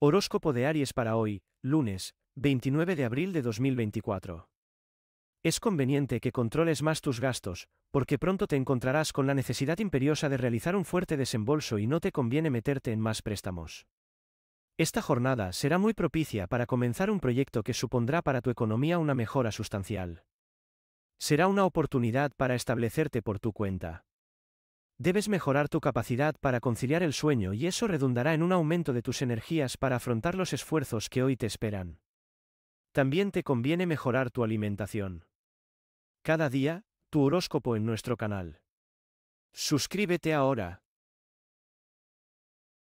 Horóscopo de Aries para hoy, lunes, 29 de abril de 2024. Es conveniente que controles más tus gastos, porque pronto te encontrarás con la necesidad imperiosa de realizar un fuerte desembolso y no te conviene meterte en más préstamos. Esta jornada será muy propicia para comenzar un proyecto que supondrá para tu economía una mejora sustancial. Será una oportunidad para establecerte por tu cuenta. Debes mejorar tu capacidad para conciliar el sueño y eso redundará en un aumento de tus energías para afrontar los esfuerzos que hoy te esperan. También te conviene mejorar tu alimentación. Cada día, tu horóscopo en nuestro canal. Suscríbete ahora,